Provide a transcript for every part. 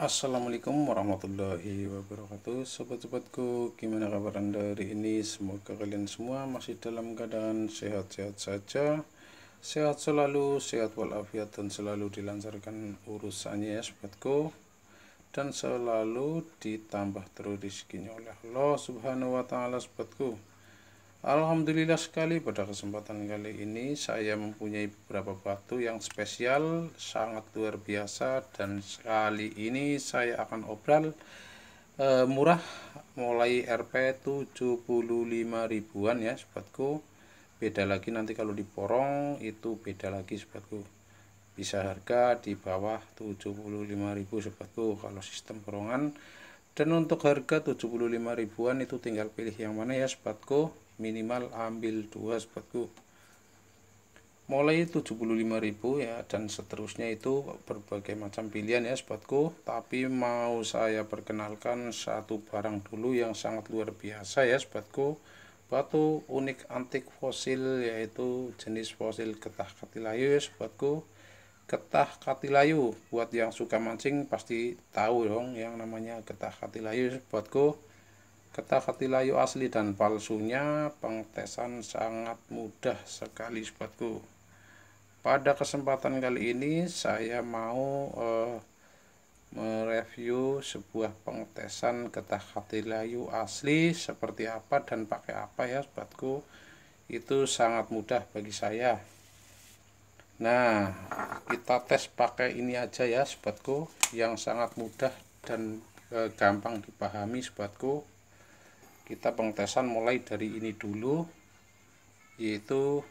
Assalamualaikum warahmatullahi wabarakatuh Sobat-sobatku gimana kabar anda hari ini Semoga kalian semua masih dalam keadaan sehat-sehat saja Sehat selalu, sehat walafiat dan selalu dilancarkan urusannya ya sobatku Dan selalu ditambah terus rezekinya oleh Allah subhanahu wa ta'ala sobatku Alhamdulillah sekali pada kesempatan kali ini saya mempunyai beberapa batu yang spesial sangat luar biasa dan sekali ini saya akan obral e, murah mulai Rp 75 ribuan ya sobatku beda lagi nanti kalau diporong itu beda lagi sobatku bisa harga di bawah ribu sobatku kalau sistem porongan dan untuk harga 75 ribuan itu tinggal pilih yang mana ya sobatku minimal ambil dua sobatku mulai 75.000 ya dan seterusnya itu berbagai macam pilihan ya sobatku tapi mau saya perkenalkan satu barang dulu yang sangat luar biasa ya sobatku batu unik antik fosil yaitu jenis fosil ketah katilayu ya sobatku getah katilayu buat yang suka mancing pasti tahu dong yang namanya ketah katilayu sepatku. Kata asli dan palsunya pengetesan sangat mudah sekali sobatku. Pada kesempatan kali ini saya mau eh, mereview sebuah pengetesan getah asli seperti apa dan pakai apa ya sobatku. Itu sangat mudah bagi saya. Nah, kita tes pakai ini aja ya sobatku yang sangat mudah dan eh, gampang dipahami sobatku kita pengetesan mulai dari ini dulu yaitu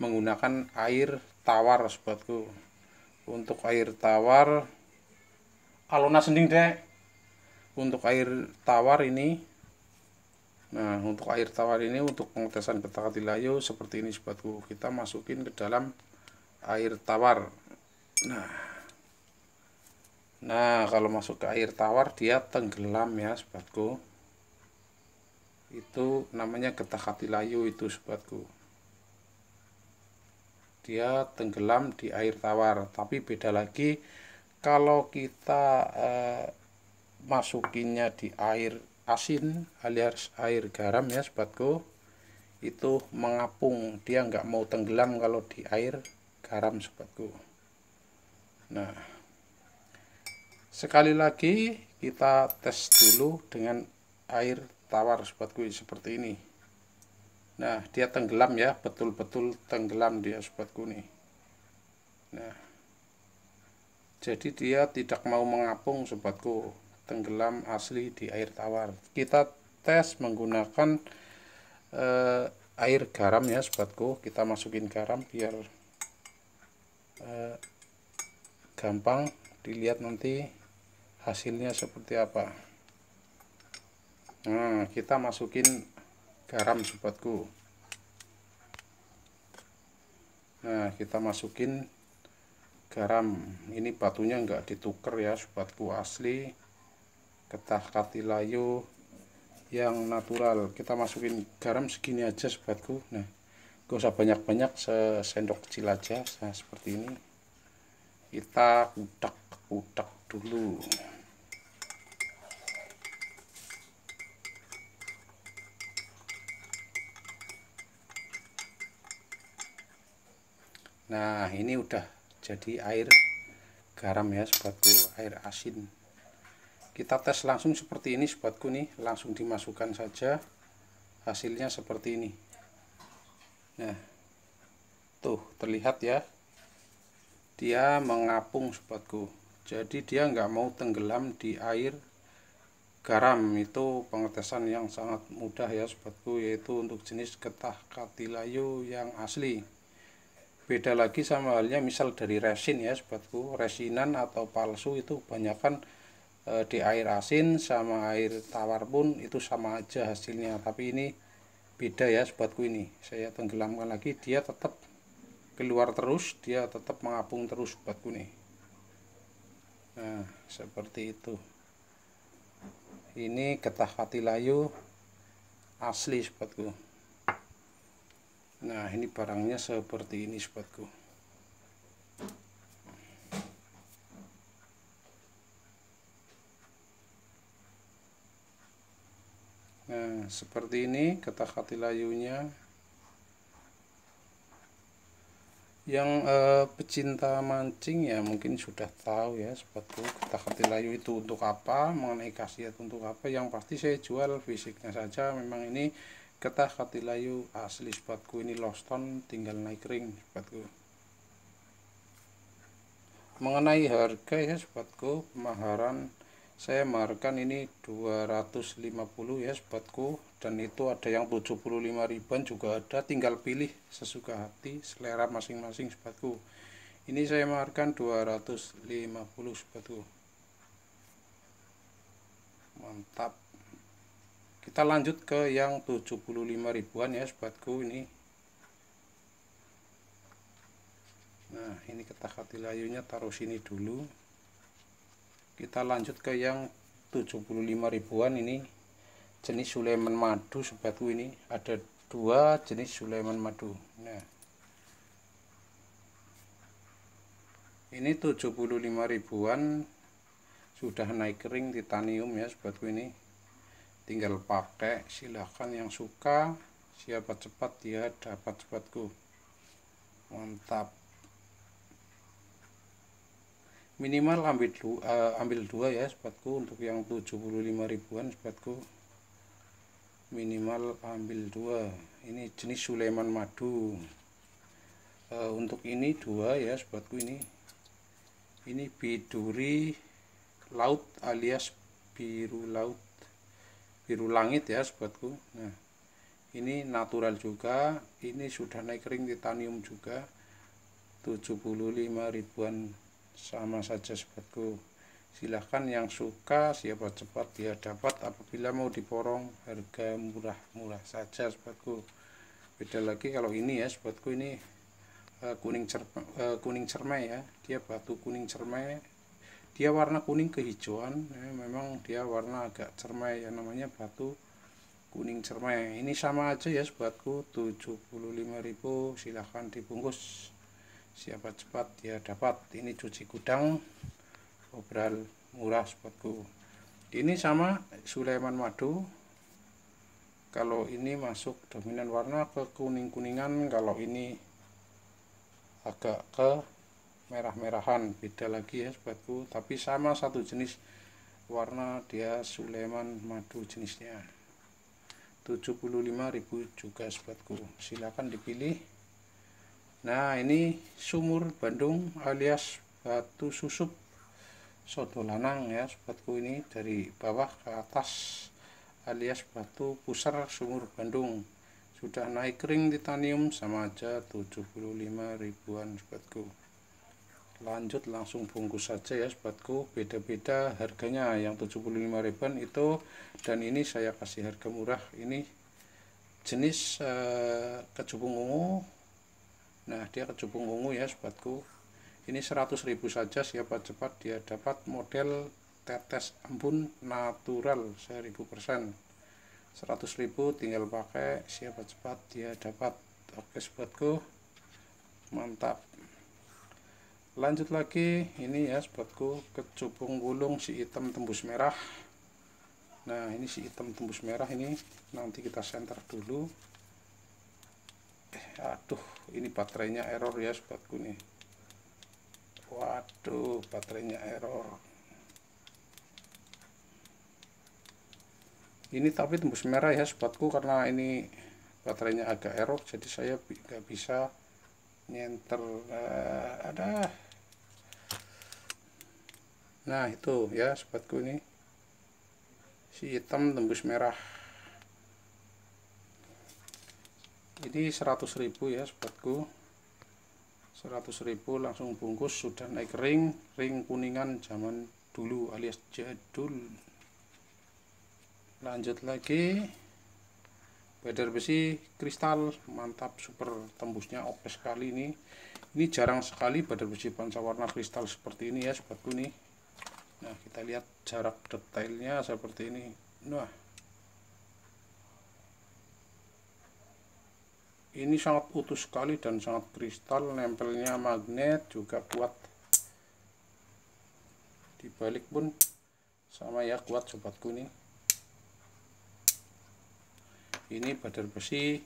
menggunakan air tawar sobatku untuk air tawar alona sendiri deh. untuk air tawar ini nah untuk air tawar ini untuk pengetesan petakati layu seperti ini sobatku kita masukin ke dalam air tawar nah nah kalau masuk ke air tawar dia tenggelam ya sobatku itu namanya getah hati layu itu sobatku dia tenggelam di air tawar tapi beda lagi kalau kita eh, masukinnya di air asin alias air garam ya sobatku itu mengapung dia nggak mau tenggelam kalau di air garam sobatku nah sekali lagi kita tes dulu dengan air tawar sobatku, seperti ini nah dia tenggelam ya betul-betul tenggelam dia sobatku nih nah jadi dia tidak mau mengapung sobatku tenggelam asli di air tawar kita tes menggunakan eh, air garam ya sobatku kita masukin garam biar eh, gampang dilihat nanti hasilnya seperti apa Nah, kita masukin garam sobatku. Nah, kita masukin garam. Ini batunya enggak dituker ya sobatku asli. Ketah katilayu yang natural. Kita masukin garam segini aja sobatku. Nah, gak usah banyak-banyak sendok kecil aja nah, seperti ini. Kita udak-udak dulu. nah ini udah jadi air garam ya sobatku air asin kita tes langsung seperti ini sobatku nih langsung dimasukkan saja hasilnya seperti ini nah tuh terlihat ya dia mengapung sobatku jadi dia nggak mau tenggelam di air garam itu pengetesan yang sangat mudah ya sobatku yaitu untuk jenis getah katilayu yang asli beda lagi sama halnya misal dari resin ya sobatku resinan atau palsu itu kebanyakan e, di air asin sama air tawar pun itu sama aja hasilnya tapi ini beda ya sobatku ini saya tenggelamkan lagi dia tetap keluar terus dia tetap mengapung terus sobatku nih nah seperti itu ini getah katilayu asli sobatku nah ini barangnya seperti ini sobatku nah seperti ini kata hati layunya yang eh, pecinta mancing ya mungkin sudah tahu ya sobatku kata hati layu itu untuk apa mengenai khasiat untuk apa yang pasti saya jual fisiknya saja memang ini ketah katilayu asli sepatku ini loston tinggal naik ring sepatku mengenai harga ya sepatku pemaharan saya maharkan ini 250 ya sepatku dan itu ada yang 75 ribuan juga ada tinggal pilih sesuka hati selera masing-masing sepatku ini saya maharkan 250 sepatku mantap kita lanjut ke yang 75 ribuan ya sobatku ini nah ini ketakati layunya taruh sini dulu kita lanjut ke yang 75 ribuan ini jenis Sulaiman madu sobatku ini ada dua jenis Sulaiman madu nah ini 75 ribuan sudah naik kering titanium ya sobatku ini tinggal pakai silahkan yang suka siapa cepat dia dapat cepatku mantap minimal ambil dua, uh, eh, ambil dua ya sepatku untuk yang 75 ribuan sepatku minimal ambil dua ini jenis Sulaiman madu uh, untuk ini dua ya sepatku ini ini biduri laut alias biru laut biru langit ya sobatku nah ini natural juga ini sudah naik ring titanium juga 75 ribuan sama saja sobatku silahkan yang suka siapa cepat dia dapat apabila mau diporong harga murah-murah saja sobatku beda lagi kalau ini ya sobatku ini eh, kuning cer eh, kuning cermai ya dia batu kuning cermai dia warna kuning kehijauan ya, memang dia warna agak cermai yang namanya batu kuning cermai ini sama aja ya sobatku 75.000 silahkan dibungkus siapa cepat dia dapat ini cuci gudang obral murah sobatku ini sama Sulaiman madu kalau ini masuk dominan warna ke kuning-kuningan kalau ini agak ke merah-merahan beda lagi ya sobatku tapi sama satu jenis warna dia Suleman madu jenisnya 75.000 juga sobatku silahkan dipilih nah ini sumur Bandung alias batu susup Soto lanang ya sobatku ini dari bawah ke atas alias batu pusar sumur Bandung sudah naik kering titanium sama aja 75 ribuan sobatku lanjut langsung bungkus saja ya sobatku beda-beda harganya yang 75 ribuan itu dan ini saya kasih harga murah ini jenis uh, eh, kecubung ungu nah dia kecubung ungu ya sobatku ini 100 ribu saja siapa cepat dia dapat model tetes embun natural 1000% 100 ribu tinggal pakai siapa cepat dia dapat oke sobatku mantap lanjut lagi ini ya sobatku kecubung gulung si hitam tembus merah nah ini si hitam tembus merah ini nanti kita center dulu eh, aduh ini baterainya error ya sobatku nih waduh baterainya error ini tapi tembus merah ya sobatku karena ini baterainya agak error jadi saya nggak bisa nyenter uh, ada nah itu ya sobatku ini si hitam tembus merah ini ribu ya sobatku ribu langsung bungkus sudah naik ring ring kuningan zaman dulu alias jadul lanjut lagi beder besi kristal mantap super tembusnya oke sekali ini ini jarang sekali beder besi pancawarna kristal seperti ini ya sobatku nih nah kita lihat jarak detailnya seperti ini nah ini sangat utuh sekali dan sangat kristal nempelnya magnet juga kuat dibalik pun sama ya kuat sobatku nih ini badar besi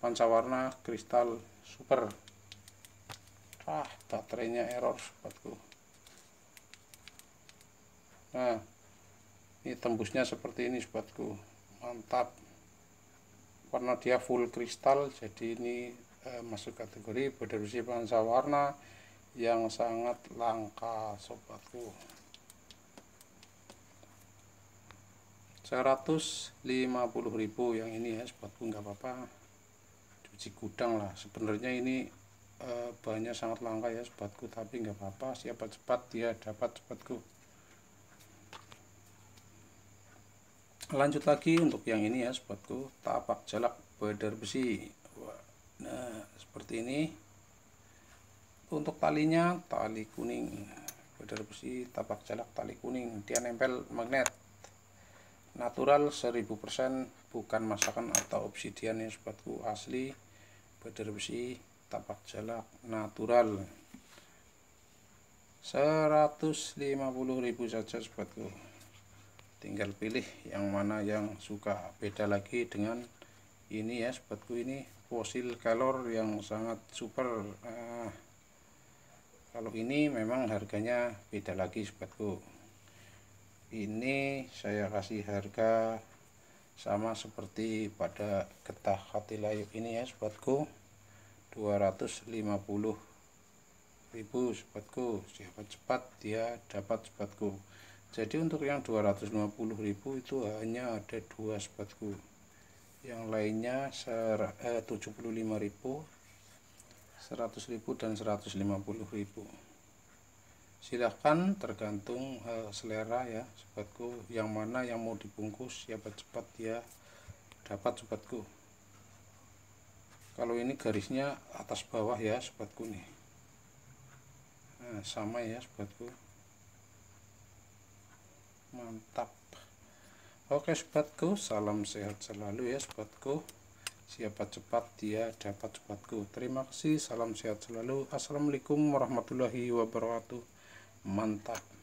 panca warna kristal super ah baterainya error sobatku nah ini tembusnya seperti ini sobatku mantap karena dia full kristal jadi ini eh, masuk kategori pansa warna yang sangat langka sobatku 150.000 yang ini ya sobatku nggak apa-apa cuci gudang lah sebenarnya ini eh, bahannya banyak sangat langka ya sobatku tapi nggak apa-apa siapa cepat dia dapat sobatku lanjut lagi untuk yang ini ya sepatu tapak jalak badar besi nah seperti ini untuk talinya tali kuning badar besi tapak jalak tali kuning dia nempel magnet natural 1000% bukan masakan atau obsidian ya sepatu asli badar besi tapak jalak natural 150.000 saja sepatu tinggal pilih yang mana yang suka beda lagi dengan ini ya sobatku ini fosil kalor yang sangat super uh, kalau ini memang harganya beda lagi sobatku ini saya kasih harga sama seperti pada getah hati layu ini ya sobatku 250 ribu sobatku siapa cepat dia dapat sobatku jadi untuk yang 250.000 itu hanya ada dua sepatu yang lainnya ser, eh, 75.000 100.000 dan 150.000 silahkan tergantung eh, selera ya sepatu yang mana yang mau dibungkus siapa cepat ya dapat sepatu kalau ini garisnya atas bawah ya sepatu nih nah, sama ya sepatu mantap oke sobatku salam sehat selalu ya sobatku siapa cepat dia dapat sobatku terima kasih salam sehat selalu assalamualaikum warahmatullahi wabarakatuh mantap